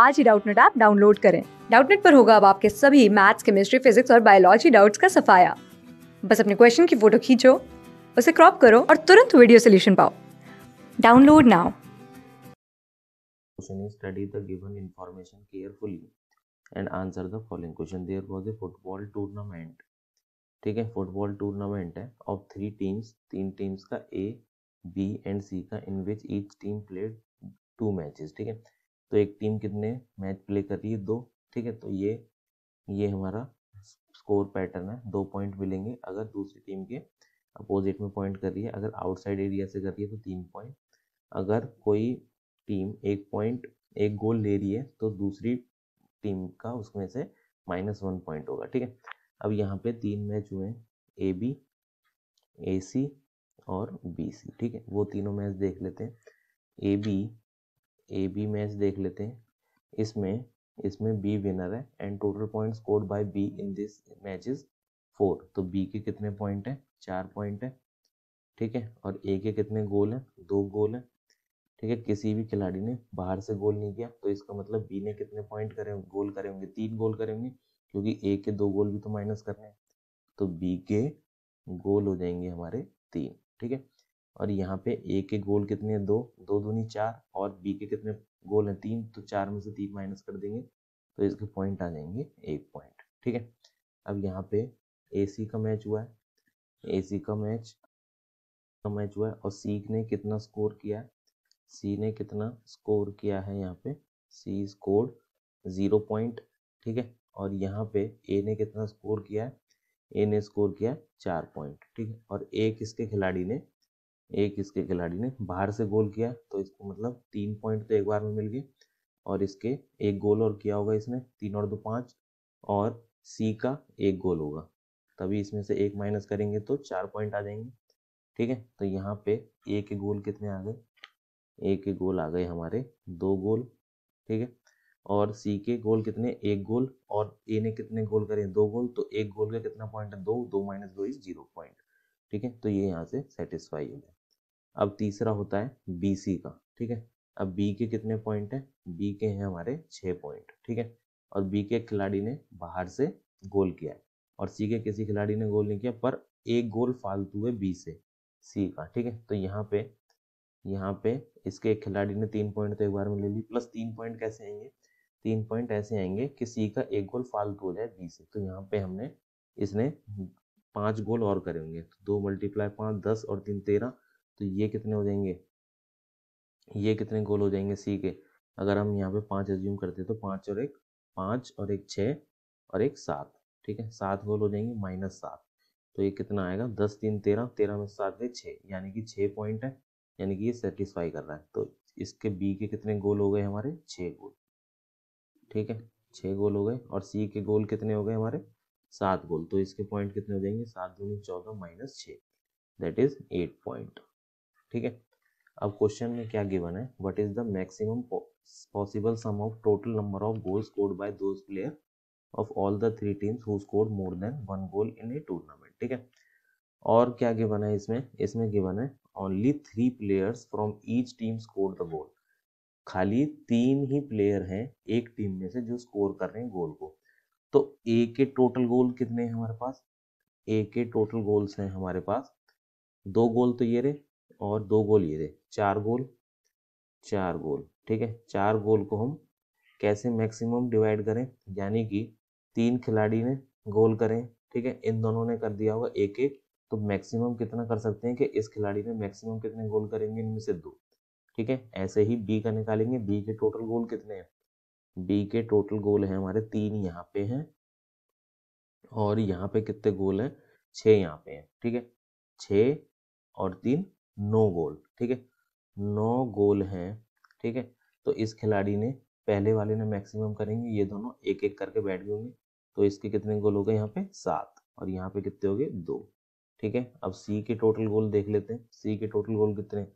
आज ही Doubtnut app download करें डाउटनेट पर होगा अब आपके सभी मैथ्स केमिस्ट्री फिजिक्स और बायोलॉजी डाउट्स का सफाया बस अपने क्वेश्चन की फोटो खींचो उसे क्रॉप करो और तुरंत वीडियो सोल्यूशन पाओ download now question is study the given information carefully and answer the following question there was a football tournament ठीक है फुटबॉल टूर्नामेंट है ऑफ थ्री टीम्स तीन टीम्स का ए बी एंड सी का in which each team played two matches ठीक है तो एक टीम कितने मैच प्ले कर रही है दो ठीक है तो ये ये हमारा स्कोर पैटर्न है दो पॉइंट मिलेंगे अगर दूसरी टीम के अपोजिट में पॉइंट कर रही है अगर आउटसाइड एरिया से कर रही है तो तीन पॉइंट अगर कोई टीम एक पॉइंट एक गोल ले रही है तो दूसरी टीम का उसमें से माइनस वन पॉइंट होगा ठीक है अब यहाँ पे तीन मैच हुए ए बी ए सी और बी सी ठीक है वो तीनों मैच देख लेते हैं A B A B match देख लेते हैं इसमें इसमें बी विनर है and total point score by B in this match is four तो बी के कितने पॉइंट हैं चार पॉइंट है ठीक है और ए के कितने गोल हैं दो गोल हैं ठीक है किसी भी खिलाड़ी ने बाहर से गोल नहीं किया तो इसका मतलब बी ने कितने पॉइंट करे गोल करे होंगे तीन गोल करे होंगे क्योंकि ए के दो गोल भी तो माइनस करने हैं तो बी के गोल हो जाएंगे हमारे तीन ठीक है और यहाँ पे ए के गोल कितने हैं दो दो दूनी चार और बी के कितने गोल हैं तीन तो चार में से तीन माइनस कर देंगे तो इसके पॉइंट आ जाएंगे एक पॉइंट ठीक है अब यहाँ पे ए सी का मैच हुआ है ए सी का मैच का मैच हुआ है और सी ने कितना स्कोर किया है सी ने कितना स्कोर किया है यहाँ पे सी स्कोर ज़ीरो पॉइंट ठीक है और यहाँ पे ए ने कितना स्कोर किया है ए ने स्कोर किया चार पॉइंट ठीक है और ए किसके खिलाड़ी ने एक इसके खिलाड़ी ने बाहर से गोल किया तो इसको मतलब तीन पॉइंट तो एक बार में मिल गए और इसके एक गोल और किया होगा इसने तीन और दो पाँच और सी का एक गोल होगा तभी इसमें से एक माइनस करेंगे तो चार पॉइंट आ जाएंगे ठीक है तो यहाँ पे ए के गोल कितने आ गए ए के गोल आ गए हमारे दो गोल ठीक है और सी के गोल कितने एक गोल और ए ने कितने गोल करे दो गोल तो एक गोल का कितना पॉइंट है दो दो माइनस दो इज जीरो पॉइंट ठीक है तो ये यहाँ से सेटिस्फाई हो गया अब तीसरा होता है बी सी का ठीक है अब बी के कितने पॉइंट है बी के हैं हमारे छः पॉइंट ठीक है और बी के खिलाड़ी ने बाहर से गोल किया है और सी के किसी खिलाड़ी ने गोल नहीं किया पर एक गोल फालतू है बी से सी का ठीक है तो यहाँ पे यहाँ पे इसके खिलाड़ी ने तीन पॉइंट तो एक बार में ले ली प्लस तीन पॉइंट कैसे आएंगे तीन पॉइंट ऐसे आएंगे कि सी का एक गोल फालतू हो जाए बी से तो यहाँ पे हमने इसने पांच गोल और करे होंगे तो दो मल्टीप्लाई पाँच दस और तीन तेरह तो ये कितने हो जाएंगे ये कितने गोल हो जाएंगे सी के अगर हम यहाँ पे पाँच एज्यूम करते हैं तो पाँच और एक पाँच और एक छः और एक सात ठीक है सात गोल हो जाएंगे माइनस सात तो ये कितना आएगा दस तीन तेरह तेरह में सात गए छः यानी कि छः पॉइंट है यानी कि ये सेटिस्फाई कर रहा है तो इसके बी के कितने गोल हो गए हमारे छः गोल ठीक है छः गोल हो गए और सी के गोल कितने हो गए हमारे सात गोल तो इसके पॉइंट कितने हो जाएंगे सात दूनी चौदह माइनस छः दैट इज़ एट पॉइंट ठीक है अब क्वेश्चन में क्या गिवन है what is the maximum possible sum of total number of goal scored by those player of all the three teams who scored more than one goal in a tournament ठीक है और क्या given है इसमें इसमें given है only three players from each team score the goal खाली तीन ही प्लेयर हैं एक टीम में से जो स्कोर कर रहे हैं गोल को तो ए के टोटल गोल कितने हैं हमारे पास ए के टोटल गोल्स हैं हमारे पास दो गोल तो ये रहे और दो गोल ये थे चार गोल चार गोल ठीक है चार गोल को हम कैसे मैक्सिमम डिवाइड करें यानी कि तीन खिलाड़ी ने गोल करें ठीक है इन दोनों ने कर दिया होगा एक एक तो मैक्सिमम कितना कर सकते हैं कि इस खिलाड़ी ने मैक्सिमम कितने गोल करेंगे इनमें से दो ठीक है ऐसे ही बी का निकालेंगे बी के टोटल गोल कितने हैं बी के टोटल गोल है हमारे तीन यहाँ पे हैं और यहाँ पे कितने गोल हैं छः यहाँ पे हैं ठीक है छ और तीन नौ गोल ठीक है नौ गोल हैं ठीक है तो इस खिलाड़ी ने पहले वाले ने मैक्सिमम करेंगे ये दोनों एक एक करके बैठ गए होंगे तो इसके कितने गोल हो गए यहाँ पे सात और यहाँ पे कितने हो गए दो ठीक है अब सी के टोटल गोल देख लेते हैं सी के टोटल गोल कितने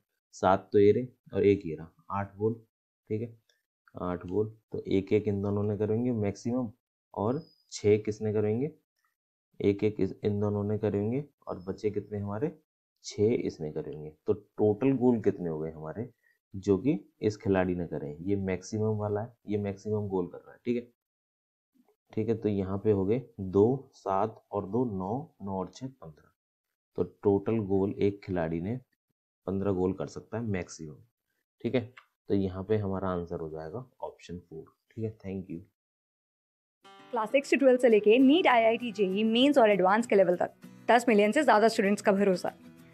सात तो ये रहे और एक ये रहा आठ गोल ठीक है आठ गोल तो एक एक इन दोनों ने करेंगे मैक्सिमम और छः किसने करेंगे एक एक इन दोनों ने करेंगे और बचे कितने हमारे छः इसने करेंगे तो टोटल गोल कितने हो गए हमारे जो कि इस खिलाड़ी ने करें ये मैक्सिमम वाला है ये मैक्सिमम गोल कर रहा है ठीक है ठीक है तो यहाँ पे हो गए दो सात और दो नौ नौ और छः पंद्रह तो टोटल गोल एक खिलाड़ी ने पंद्रह गोल कर सकता है मैक्सिमम ठीक है तो यहाँ पे हमारा आंसर हो जाएगा ऑप्शन फोर ठीक है थैंक यू क्लास सिक्स से ट्वेल्थ से लेके NEET I I T JEE mains और एडवांस के लेवल तक दस मिलियन से ज़्यादा स्टूडेंट्स का भरोसा